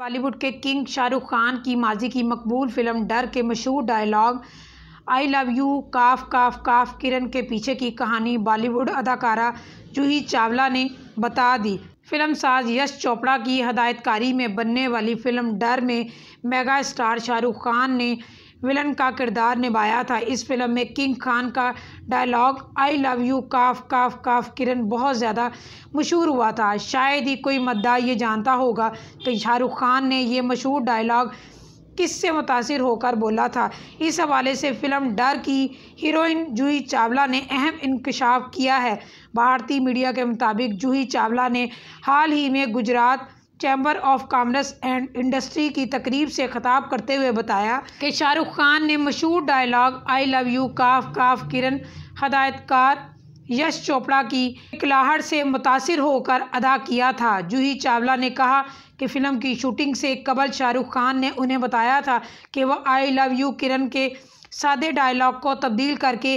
بالی would کے king شاہ رخ خان کی ماضی کی مقبول فلم ڈر کے مشہور ڈائلاگ آئی لو یو کاف کاف کاف کرن کے پیچھے کی کہانی بالی ووڈ اداکارہ جوہی چاولہ نے بتا دی فلم ساز یش چوپڑا کی ہدایت کاری میں بننے والی فلم ڈر میں میگا اسٹار شاہ رخ خان نے ولن کا کردار نبھایا تھا اس فلم میں کنگ خان کا ڈائلوگ آئی لو یو کاف کاف کاف کرن بہت زیادہ مشہور ہوا تھا شاید ہی کوئی مدعا یہ جانتا ہوگا کہ شاہ رخ خان نے یہ مشہور ڈائلوگ کس سے متاثر ہو کر بولا تھا اس حوالے سے فلم ڈر کی ہیروئن جوہی چاولہ نے اہم انکشاف کیا ہے بھارتی میڈیا کے مطابق جوہی چاولہ نے حال ہی میں Gujarat chamber of commerce and industry کی تقریب سے خطاب کرتے ہوئے بتایا کہ شاہ رخ خان نے مشہور ڈائلاغ آئی لو یو کاف کاف کرن ہدایت کار یش چوپڑا کی اکلاہر سے متاثر ہو کر ادا کیا تھا جوہی چاولہ نے کہا کہ فلم کی شوٹنگ سے قبل شاہ رخ خان نے انہیں بتایا تھا کہ وہ آئی لو یو کرن کے سادے ڈائلاغ کو تبدیل کر کے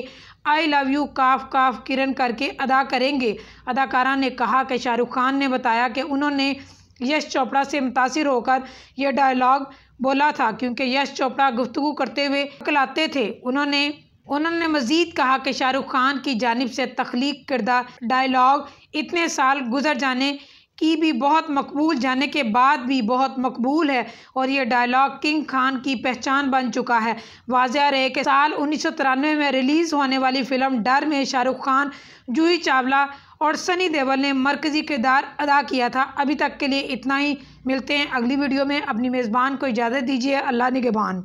آئی لو یو کاف کاف کرن کر کے ادا کریں گے اداکارہ نے کہا کہ شاہ رخ خان نے بتایا کہ انہوں نے یش چوپڑا سے متاثر ہو کر یہ ڈائلاغ بولا تھا کیونکہ یش چوپڑا گفتگو کرتے ہوئے آتے تھے انہوں نے انہوں نے مزید کہا کہ شاہ رخ خان کی جانب سے تخلیق کردہ ڈائلاگ اتنے سال گزر جانے کی بھی بہت مقبول جانے کے بعد بھی بہت مقبول ہے اور یہ ڈائیلاگ کنگ خان کی پہچان بن چکا ہے واضح رہے کہ سال انیس سو ترانوے میں ریلیز ہونے والی فلم ڈر میں شاہ رخ خان جوہی چاولہ اور سنی دیول نے مرکزی کردار ادا کیا تھا ابھی تک کے لیے اتنا ہی ملتے ہیں اگلی ویڈیو میں اپنی میزبان کو اجازت دیجیے اللہ نگبان